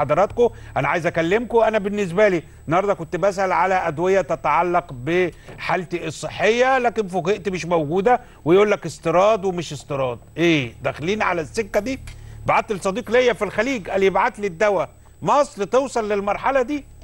حضراتكم انا عايز اكلمكم انا بالنسبه لي النهارده كنت بسال على ادويه تتعلق بحالتي الصحيه لكن فوجئت مش موجوده ويقول لك استيراد ومش استيراد ايه داخلين على السكه دي بعت لصديق ليا في الخليج قال يبعت لي الدواء مصر توصل للمرحله دي